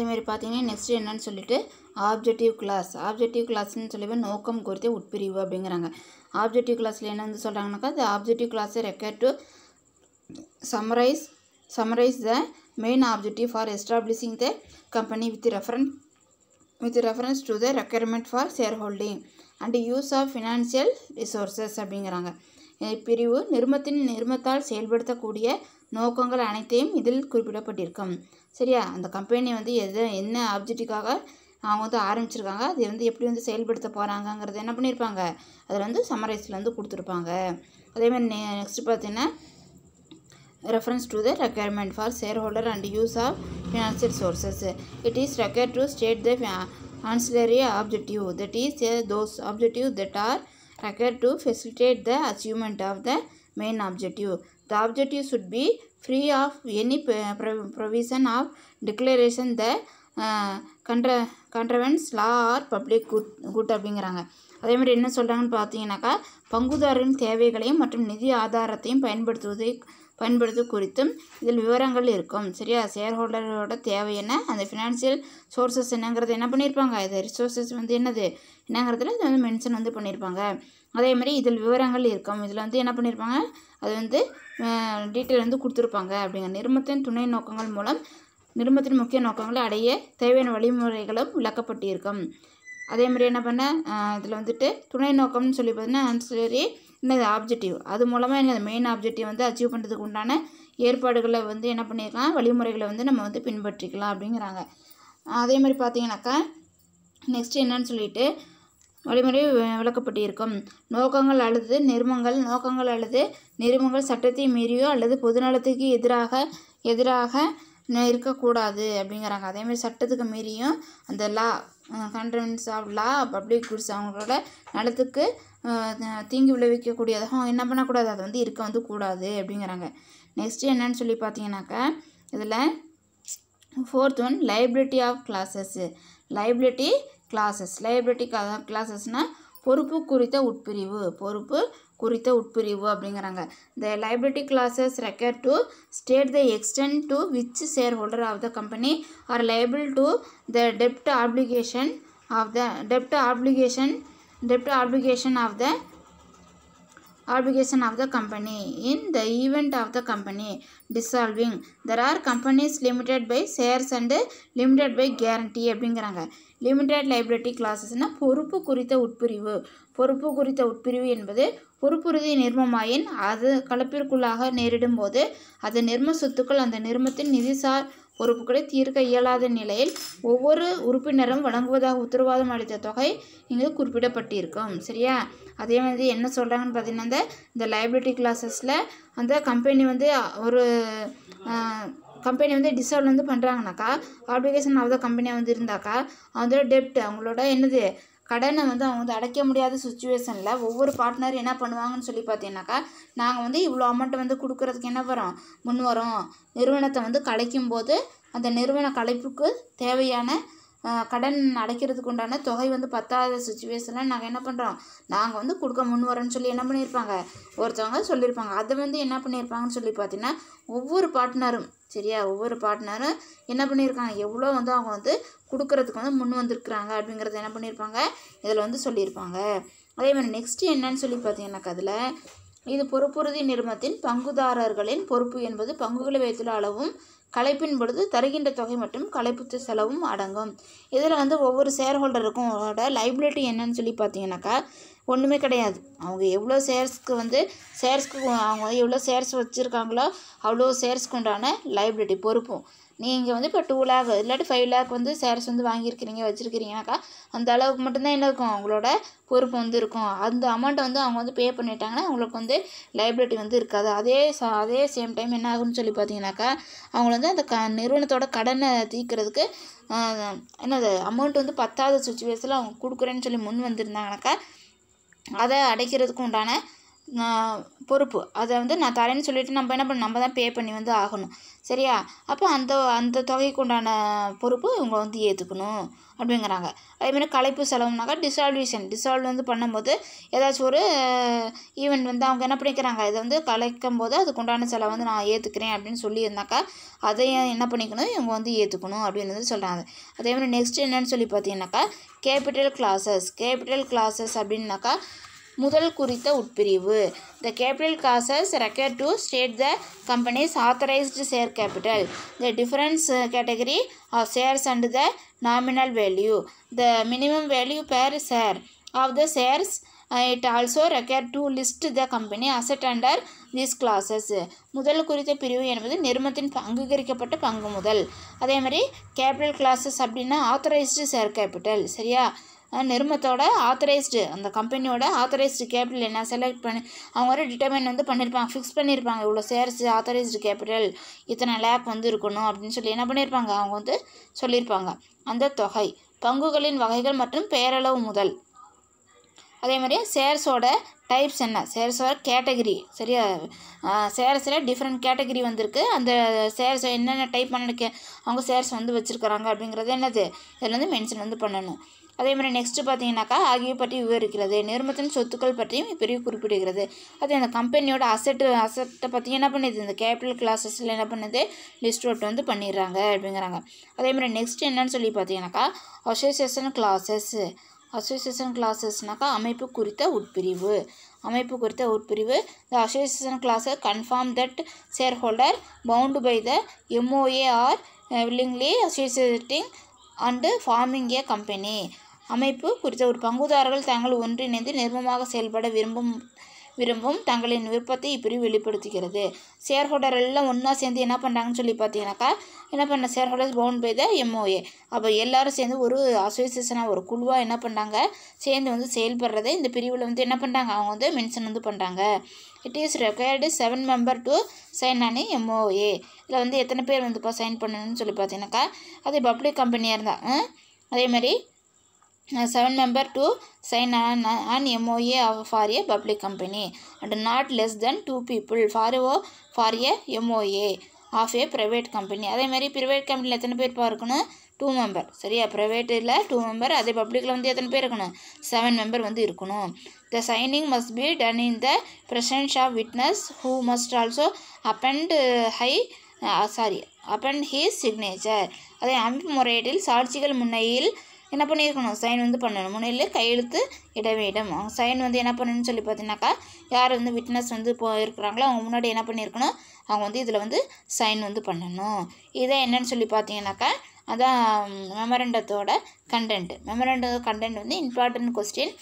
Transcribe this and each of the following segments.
அதேமாரி பார்த்தீங்கன்னா நெக்ஸ்ட் என்னன்னு சொல்லிட்டு ஆப்ஜெக்டிவ் கிளாஸ் ஆப்ஜெக்டிவ் கிளாஸ்ன்னு சொல்லி நோக்கம் குறித்த உட்பிரிவு அப்படிங்கிறாங்க ஆப்ஜெக்டிவ் கிளாஸில் என்ன வந்து சொல்கிறாங்கனாக்கா அது ஆப்ஜெக்டிவ் கிளாஸை required to summarise summarise the main objective for establishing the company with reference with reference to the requirement for shareholding and use of financial resources அப்படிங்கிறாங்க பிரிவு நிறுமத்தின் நிர்மத்தால் செயல்படுத்தக்கூடிய நோக்கங்கள் அனைத்தையும் இதில் குறிப்பிடப்பட்டிருக்கும் சரியா அந்த கம்பெனி வந்து எது என்ன ஆப்ஜெக்டிக்காக அவங்க வந்து ஆரம்பிச்சிருக்காங்க அது வந்து எப்படி வந்து செயல்படுத்த போகிறாங்கங்கிறது என்ன பண்ணியிருப்பாங்க அதில் வந்து சம்மரைஸில் வந்து கொடுத்துருப்பாங்க அதேமாதிரி நெ நெக்ஸ்ட் பார்த்தீங்கன்னா reference to the requirement for shareholder and use of financial sources it is required to state the ancillary objective that is those objective that are required to facilitate the achievement of the main objective the objective should be free of any provision of declaration the contra contravenes law or public good good அப்படிங்கிறாங்க அதேமாதிரி என்ன சொல்கிறாங்கன்னு பார்த்தீங்கன்னாக்கா பங்குதாரரின் தேவைகளையும் மற்றும் நிதி ஆதாரத்தையும் பயன்படுத்துவதை பயன்படுத்து குறித்தும் இதில் விவரங்கள் இருக்கும் சரியா ஷேர் ஹோல்டரோட தேவை என்ன அந்த ஃபினான்ஷியல் சோர்சஸ் என்னங்கிறது என்ன பண்ணியிருப்பாங்க இது ரிசோர்ஸஸ் வந்து என்னது என்னங்கிறதுல இது வந்து மென்ஷன் வந்து பண்ணியிருப்பாங்க அதே மாதிரி இதில் விவரங்கள் இருக்கும் இதில் வந்து என்ன பண்ணியிருப்பாங்க அது வந்து டீட்டெயில் வந்து கொடுத்துருப்பாங்க அப்படிங்கிற நிறுமத்தின் துணை நோக்கங்கள் மூலம் நிறுவத்தின் முக்கிய நோக்கங்களை அடைய தேவையான வழிமுறைகளும் விளக்கப்பட்டிருக்கும் அதே மாதிரி என்ன பண்ண இதில் வந்துட்டு துணை நோக்கம்னு சொல்லி பார்த்தீங்கன்னா ஆன்சரி என்னது ஆப்ஜெக்டிவ் அது மூலமாக என்னது மெயின் ஆப்ஜெக்டிவ் வந்து அச்சீவ் பண்ணுறதுக்கு உண்டான ஏற்பாடுகளை வந்து என்ன பண்ணியிருக்கலாம் வழிமுறைகளை வந்து நம்ம வந்து பின்பற்றிக்கலாம் அப்படிங்கிறாங்க அதே மாதிரி பார்த்தீங்கன்னாக்கா நெக்ஸ்ட் என்னன்னு சொல்லிட்டு வழிமுறை விளக்கப்பட்டிருக்கும் நோக்கங்கள் அல்லது நிர்மங்கள் நோக்கங்கள் அல்லது நிறுமங்கள் சட்டத்தை மீறியோ அல்லது பொதுநலத்துக்கு எதிராக எதிராக இருக்கக்கூடாது அப்படிங்கிறாங்க அதேமாதிரி சட்டத்துக்கு மீறியும் அந்த law contravenes of law public goods அவங்களோட நலத்துக்கு தீங்கு விளைவிக்கக்கூடியதாக என்ன பண்ணக்கூடாது அது வந்து இருக்க வந்து கூடாது அப்படிங்கிறாங்க நெக்ஸ்ட்டு என்னன்னு சொல்லி பார்த்தீங்கன்னாக்கா இதில் fourth one liability of classes liability classes liability கிளாஸஸ்னால் பொறுப்பு குறித்த உட்பிரிவு பொறுப்பு குறித்த உட்பிரிவு அப்படிங்கிறாங்க த liability classes ரெக்கர் to state the extent to which share holder of the company R liable to the dept application of the dept application dept application of the obligation of the company. In the event of the company dissolving, there are companies limited by shares and limited by guarantee அப்படிங்கிறாங்க limited liability கிளாஸஸ்னால் பொறுப்பு குறித்த உட்பிரிவு பொறுப்பு குறித்த உட்பிரிவு என்பது பொறுப்புறுதி நிர்மமாயின் அது கலப்பிற்குள்ளாக நேரிடும் போது அது நிர்ம சொத்துக்கள் அந்த நிர்மத்தின் நிதிசார் பொறுப்புகளை தீர்க்க இயலாத நிலையில் ஒவ்வொரு உறுப்பினரும் வழங்குவதாக உத்தரவாதம் அளித்த தொகை இங்கு குறிப்பிடப்பட்டிருக்கும் சரியா அதே மாதிரி என்ன சொல்கிறாங்கன்னு பார்த்தீங்கன்னா இந்த லைபிலிட்டி கிளாஸஸில் அந்த கம்பெனி வந்து ஒரு கம்பெனி வந்து டிசால்வ் வந்து பண்ணுறாங்கனாக்கா ஆப்ளிகேஷன் ஆஃப் த கம்பெனியாக வந்து இருந்தாக்கா அவங்களோட டெப்ட் அவங்களோட என்னது கடனை வந்து அவங்க வந்து அடைக்க முடியாத சுச்சுவேஷனில் ஒவ்வொரு பார்ட்னர் என்ன பண்ணுவாங்கன்னு சொல்லி பார்த்தீங்கன்னாக்கா நாங்கள் வந்து இவ்வளோ அமௌண்ட்டை வந்து கொடுக்குறதுக்கு என்ன வரோம் முன் வரோம் நிறுவனத்தை வந்து கலைக்கும் போது அந்த நிறுவன கலைப்புக்கு தேவையான கடன் அடைக்கிறதுக்கு உண்டான தொகை வந்து பத்தாத சுச்சுவேஷனில் நாங்கள் என்ன பண்ணுறோம் நாங்கள் வந்து கொடுக்க முன் வரோன்னு சொல்லி என்ன பண்ணியிருப்பாங்க ஒருத்தவங்க சொல்லியிருப்பாங்க அதை வந்து என்ன பண்ணியிருப்பாங்கன்னு சொல்லி பார்த்தீங்கன்னா ஒவ்வொரு பார்ட்னரும் சரியா ஒவ்வொரு பார்ட்னரும் என்ன பண்ணியிருக்காங்க எவ்வளோ வந்து அவங்க வந்து கொடுக்கறதுக்கு வந்து முன் வந்திருக்கிறாங்க அப்படிங்கிறத என்ன பண்ணியிருப்பாங்க இதில் வந்து சொல்லியிருப்பாங்க அதே மாதிரி நெக்ஸ்ட்டு என்னன்னு சொல்லி பார்த்தீங்கன்னாக்கா அதில் இது பொறுப்புறுதி நிறுவனத்தின் பங்குதாரர்களின் பொறுப்பு என்பது பங்குகளை வைத்துள்ள அளவும் கலைப்பின் பொழுது தருகின்ற தொகை மற்றும் கலைப்புத்து செலவும் அடங்கும் இதில் வந்து ஒவ்வொரு ஷேர் ஹோல்டருக்கும் அவரோட லைபிலிட்டி என்னன்னு சொல்லி பார்த்தீங்கன்னாக்கா ஒன்றுமே கிடையாது அவங்க எவ்வளோ ஷேர்ஸ்க்கு வந்து ஷேர்ஸ்க்கு அவங்க எவ்வளோ ஷேர்ஸ் வச்சுருக்காங்களோ அவ்வளோ ஷேர்ஸ்க்கு உண்டான லைபிலிட்டி பொறுப்பும் நீங்கள் வந்து இப்போ டூ லேக் இல்லாட்டி ஃபைவ் லேக் வந்து சேர்ஸ் வந்து வாங்கியிருக்கிறீங்க வச்சுருக்கிறீங்கனாக்கா அந்த அளவுக்கு மட்டும்தான் என்ன இருக்கும் அவங்களோட பொறுப்பு வந்து இருக்கும் அந்த அமௌண்ட்டை வந்து அவங்க வந்து பே பண்ணிட்டாங்கன்னா அவங்களுக்கு வந்து லைபிலிட்டி வந்து இருக்காது அதே அதே சேம் டைம் என்ன ஆகும்னு சொல்லி பார்த்தீங்கன்னாக்கா அவங்க வந்து அந்த க நிறுவனத்தோட கடனை தீர்க்கறதுக்கு என்னது அமௌண்ட் வந்து பத்தாவது சுச்சுவேஷனில் அவங்க கொடுக்குறேன்னு சொல்லி முன் வந்திருந்தாங்கனாக்கா அதை அடைக்கிறதுக்கு உண்டான பொறுப்பு அதை வந்து நான் தரேன்னு சொல்லிவிட்டு நம்ம என்ன பண்ண நம்ம தான் பே பண்ணி வந்து ஆகணும் சரியா அப்போ அந்த அந்த தொகைக்குண்டான பொறுப்பு இவங்க வந்து ஏற்றுக்கணும் அப்படிங்கிறாங்க அதேமாதிரி கலைப்பு செலவுனாக்கா டிசால்வேஷன் டிசால்வ் வந்து பண்ணும்போது ஏதாச்சும் ஒரு ஈவெண்ட் வந்து அவங்க என்ன பண்ணிக்கிறாங்க இதை வந்து கலைக்கும் போது அதுக்குண்டான செலவு வந்து நான் ஏற்றுக்கிறேன் அப்படின்னு சொல்லியிருந்தாக்கா அதையும் என்ன பண்ணிக்கணும் இவங்க வந்து ஏற்றுக்கணும் அப்படின்னு வந்து சொல்கிறாங்க அதேமாதிரி நெக்ஸ்ட் என்னன்னு சொல்லி பார்த்தீங்கன்னாக்கா கேபிட்டல் கிளாஸஸ் கேபிட்டல் கிளாஸஸ் அப்படின்னாக்கா முதல் குறித்த உட்பிரிவு the capital clauses required to state the company's authorised share capital the difference category of shares and the nominal value the minimum value per share of the shares it also required to list the company asset under these clauses முதல் குறித்த பிரிவு என்பது நிறுவனத்தின் அங்கீகரிக்கப்பட்ட பங்கு முதல் அதே மாதிரி கேபிட்டல் கிளாஸஸ் அப்படின்னா ஆத்தரைஸ்டு ஷேர் கேபிட்டல் சரியா நிறுமத்தோட ஆத்தரைஸ்டு அந்த கம்பெனியோட ஆத்தரைஸ்டு கேபிட்டல் என்ன செலக்ட் பண்ணி அவங்க வந்து டிட்டர்மைன் வந்து பண்ணியிருப்பாங்க ஃபிக்ஸ் பண்ணியிருப்பாங்க இவ்வளோ சேர்ஸ் ஆத்தரைஸ்டு கேபிட்டல் இத்தனை லேக் வந்து இருக்கணும் அப்படின்னு சொல்லி என்ன பண்ணியிருப்பாங்க அவங்க வந்து சொல்லியிருப்பாங்க அந்த தொகை பங்குகளின் வகைகள் மற்றும் பேரளவு முதல் அதே மாதிரி சேர்ஸோட டைப்ஸ் என்ன சேர்ஸோட கேட்டகிரி சரியா சேர்ஸில் டிஃப்ரெண்ட் கேட்டகிரி வந்திருக்கு அந்த சேர்ஸ் என்னென்ன டைப் பண்ண அவங்க சேர்ஸ் வந்து வச்சுருக்குறாங்க அப்படிங்கிறது என்னது இதில் வந்து மென்ஷன் வந்து பண்ணணும் அதே மாதிரி நெக்ஸ்ட்டு பார்த்தீங்கன்னாக்கா ஆகியவை பற்றி விவரிக்கிறது நிறுவனத்தின் சொத்துக்கள் பற்றியும் பிரிவு குறிப்பிடுகிறது அது அந்த கம்பெனியோட அசெட்டு அசெட்டை பற்றி என்ன பண்ணுது இந்த கேபிட்டல் கிளாஸஸில் என்ன பண்ணுது லிஸ்ட் அவுட் வந்து பண்ணிடுறாங்க அப்படிங்கிறாங்க அதே மாதிரி நெக்ஸ்ட் என்னன்னு சொல்லி பார்த்தீங்கன்னாக்கா அசோசியேஷன் கிளாஸஸ் அசோசியேஷன் கிளாஸஸ்னாக்கா அமைப்பு குறித்த உட்பிரிவு அமைப்பு குறித்த உட்பிரிவு த அசோசியேஷன் கிளாஸை confirm that shareholder bound by the MOA are willingly associating and forming a company அமைப்பு குறித்த ஒரு பங்குதாரர்கள் தாங்கள் ஒன்றிணைந்து நிர்மமாக செயல்பட விரும்பும் விரும்பும் தங்களின் விருப்பத்தை இப்பிரிவு வெளிப்படுத்துகிறது ஷேர் ஹோல்டர் எல்லாம் ஒன்றா சேர்ந்து என்ன பண்ணுறாங்கன்னு சொல்லி பார்த்தீங்கன்னாக்கா என்ன பண்ண shareholders bound by the MOA அப்போ எல்லாரும் சேர்ந்து ஒரு அசோசியேஷனாக ஒரு குழுவாக என்ன பண்ணுறாங்க சேர்ந்து வந்து செயல்படுறதை இந்த பிரிவில் வந்து என்ன பண்ணுறாங்க அவங்க வந்து மென்ஷன் வந்து பண்ணுறாங்க it is required seven member to sign any MOA இதில் வந்து எத்தனை பேர் வந்துப்பா சைன் பண்ணணும்னு சொல்லி பார்த்தீங்கன்னாக்கா அது பப்ளிக் கம்பெனியாக இருந்தால் அதே மாதிரி seven member to sign an, an MOA for a public company and not less than two people for oh for a MOA of a private company அதேமாதிரி மாதிரி ப்ரைவேட் கம்பெனியில் எத்தனை பேர் பார்க்கணும் டூ மெம்பர் சரியா ப்ரைவேட்டில் டூ மெம்பர் அதே பப்ளிக்கில் வந்து எத்தனை பேர் இருக்கணும் செவன் மெம்பர் வந்து இருக்கணும் the signing must be done in the presence of witness who must also append hi sorry append his signature அதே அமைப்பு முறையீட்டில் சாட்சிகள் முன்னையில் என்ன பண்ணியிருக்கணும் சைன் வந்து பண்ணணும் முன்னில் கையெழுத்து இடவேடம் சைன் வந்து என்ன பண்ணணும்னு சொல்லி பார்த்தீங்கன்னாக்கா யார் வந்து விட்னஸ் வந்து இப்போ இருக்கிறாங்களோ அவங்க முன்னாடி என்ன பண்ணியிருக்கணும் அவங்க வந்து இதில் வந்து சைன் வந்து பண்ணணும் இதை என்னன்னு சொல்லி பார்த்தீங்கன்னாக்கா அதான் மெமரண்டத்தோட கண்டென்ட் மெமரண்ட கண்டென்ட் வந்து இம்பார்ட்டன்ட் கொஸ்டின்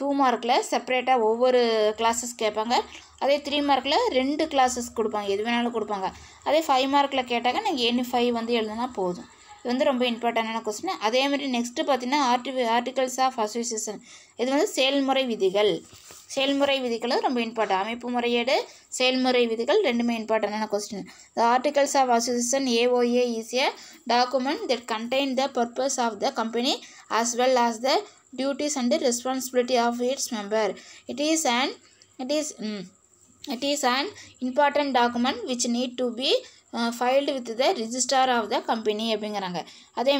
டூ மார்க்கில் செப்பரேட்டாக ஒவ்வொரு கிளாஸஸ் கேட்பாங்க அதே த்ரீ மார்க்கில் ரெண்டு கிளாஸஸ் கொடுப்பாங்க எது வேணாலும் கொடுப்பாங்க அதே ஃபைவ் மார்க்கில் கேட்டாங்க நீங்கள் எனி ஃபைவ் வந்து எழுதுனா போதும் இது வந்து ரொம்ப இம்பார்ட்டண்டான கொஸ்டின் அதேமாதிரி நெக்ஸ்ட்டு பார்த்தீங்கன்னா ஆர்டி ஆர்டிகல்ஸ் ஆஃப் அசோசியேஷன் இது வந்து செயல்முறை விதிகள் செயல்முறை விதிகளும் ரொம்ப இம்பார்ட்டன் அமைப்பு முறையீடு செயல்முறை விதிகள் ரெண்டுமே இம்பார்ட்டண்டான question the articles of association AOA is a document that contain the purpose of the company as well as the duties and responsibility of its member it is and it is it is and important document which need to be filed with the registrar of the company அப்படிங்கிறாங்க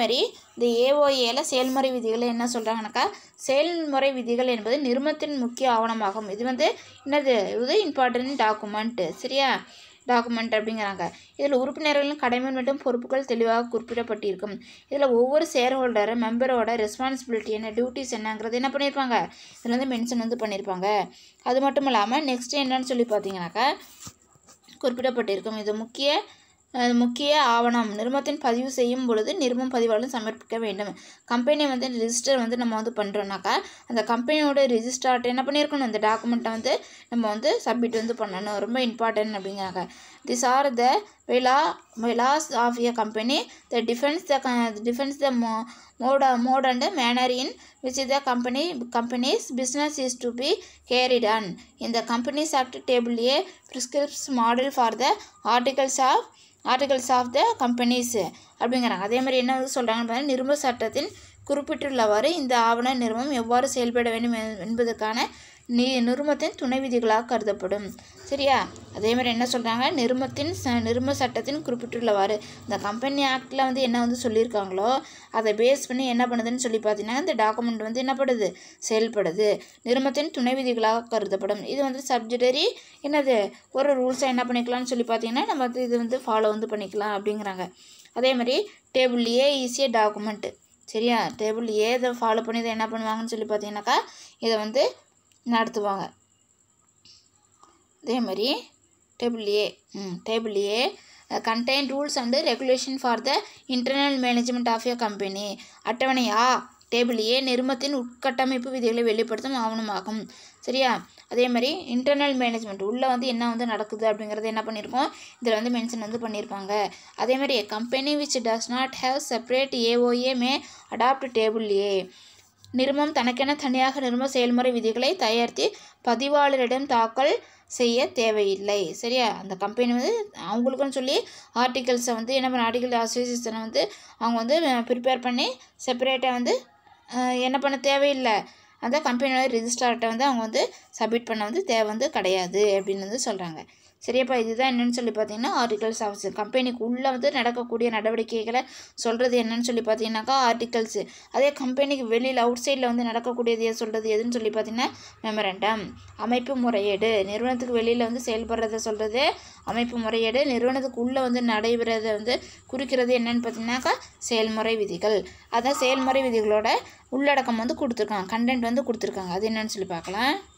மாதிரி இந்த ஏஓஏல செயல்முறை விதிகளை என்ன சொல்கிறாங்கனாக்கா செயல்முறை விதிகள் என்பது நிறுமத்தின் முக்கிய ஆவணமாகும் இது வந்து என்னது இது இம்பார்ட்டன்ட் டாக்குமெண்ட்டு சரியா டாக்குமெண்ட் அப்படிங்கிறாங்க இதில் உறுப்பினர்களின் கடமை மற்றும் பொறுப்புகள் தெளிவாக குறிப்பிடப்பட்டிருக்கும் இதில் ஒவ்வொரு ஷேர் ஹோல்டர் மெம்பரோட ரெஸ்பான்சிபிலிட்டி என்ன டியூட்டிஸ் என்னங்கிறது என்ன பண்ணியிருப்பாங்க இதில் வந்து மென்ஷன் வந்து பண்ணியிருப்பாங்க அது மட்டும் இல்லாமல் நெக்ஸ்ட் என்னன்னு சொல்லி பார்த்தீங்கன்னாக்கா குறிப்பிடப்பட்டிருக்கும் இது முக்கிய முக்கிய ஆவணம் நிறுமத்தின் பதிவு செய்யும் பொழுது நிறுவம் பதிவாளர் சமர்ப்பிக்க வேண்டும் கம்பெனி வந்து ரிஜிஸ்டர் வந்து நம்ம வந்து பண்ணுறோம்னாக்கா அந்த கம்பெனியோட ரிஜிஸ்டார்ட் என்ன பண்ணியிருக்கணும் அந்த டாக்குமெண்ட்டை வந்து நம்ம வந்து சப்மிட் வந்து பண்ணணும் ரொம்ப இம்பார்ட்டன்ட் அப்படிங்கிறாங்க this are the by bylaws of a company the defence the defence the mode mode and manner in which the company company's business is to be carried on இந்த companies act table A prescribes model for the articles of articles of the companies அப்படிங்கிறாங்க அதே மாதிரி என்ன சொல்கிறாங்கன்னு பார்த்தீங்கன்னா நிரும்ப சட்டத்தின் குறிப்பிட்டுள்ளவாறு இந்த ஆவண நிறுவனம் எவ்வாறு செயல்பட வேண்டும் என்பதற்கான நீ நிறுமத்தின் துணை விதிகளாக கருதப்படும் சரியா அதே மாதிரி என்ன சொல்கிறாங்க நிறுமத்தின் ச சட்டத்தின் குறிப்பிட்டுள்ளவாறு இந்த கம்பெனி ஆக்டில் வந்து என்ன வந்து சொல்லியிருக்காங்களோ அதை பேஸ் பண்ணி என்ன பண்ணுதுன்னு சொல்லி பார்த்தீங்கன்னா இந்த டாக்குமெண்ட் வந்து என்னப்படுது செயல்படுது நிறுமத்தின் துணை விதிகளாக கருதப்படும் இது வந்து சப்ஜெக்டரி என்னது ஒரு ரூல்ஸை என்ன பண்ணிக்கலாம்னு சொல்லி பார்த்தீங்கன்னா நம்ம வந்து இது வந்து ஃபாலோ வந்து பண்ணிக்கலாம் அப்படிங்கிறாங்க அதே மாதிரி டேபிள் ஏ ஈஸியாக டாக்குமெண்ட்டு சரியா டேபிள் ஏ இதை ஃபாலோ பண்ணி இதை என்ன பண்ணுவாங்கன்னு சொல்லி பார்த்தீங்கன்னாக்கா இதை வந்து நடத்துவாங்க அதே மாதிரி table A um table A contain rules and regulation for the internal management of your company அட்டவணையா டேபிள் ஏ நிறுமத்தின் உட்கட்டமைப்பு விதிகளை வெளிப்படுத்தும் ஆவணமாகும் சரியா அதே மாதிரி இன்டர்னல் மேனேஜ்மெண்ட் உள்ளே வந்து என்ன வந்து நடக்குது அப்படிங்கிறது என்ன பண்ணியிருக்கோம் இதில் வந்து மென்ஷன் வந்து பண்ணியிருப்பாங்க அதே மாதிரி company which does not have separate AOA may adopt table A நிறுமம் தனக்கென தனியாக நிறும செயல்முறை விதிகளை தயாரித்து பதிவாளரிடம் தாக்கல் செய்ய தேவையில்லை சரியா அந்த கம்பெனி வந்து அவங்களுக்குன்னு சொல்லி ஆர்டிகல்ஸை வந்து என்ன பண்ண ஆர்டிகல் அசோசியேஷனை வந்து அவங்க வந்து ப்ரிப்பேர் பண்ணி செப்பரேட்டாக வந்து என்ன பண்ண தேவையில்லை அந்த கம்பெனியோட ரிஜிஸ்டார்கிட்ட வந்து அவங்க வந்து சப்மிட் பண்ண வந்து தேவை வந்து கிடையாது அப்படின்னு வந்து சொல்கிறாங்க சரியாப்பா இதுதான் என்னென்னு சொல்லி பார்த்தீங்கன்னா ஆர்டிகல்ஸ் ஆஃப் கம்பெனிக்கு உள்ளே வந்து நடக்கக்கூடிய நடவடிக்கைகளை சொல்கிறது என்னென்னு சொல்லி பார்த்தீங்கன்னாக்கா ஆர்டிகல்ஸு அதே கம்பெனிக்கு வெளியில் அவுட் சைடில் வந்து நடக்கக்கூடியது சொல்கிறது எதுன்னு சொல்லி பார்த்தீங்கன்னா மெமரண்டம் அமைப்பு முறையீடு நிறுவனத்துக்கு வெளியில் வந்து செயல்படுறத சொல்கிறது அமைப்பு முறையீடு நிறுவனத்துக்கு உள்ளே வந்து நடைபெறத வந்து குறிக்கிறது என்னென்னு பார்த்தீங்கன்னாக்கா செயல்முறை விதிகள் அதான் செயல்முறை விதிகளோட உள்ளடக்கம் வந்து கொடுத்துருக்காங்க கண்டென்ட் வந்து கொடுத்துருக்காங்க அது என்னென்னு சொல்லி பார்க்கலாம்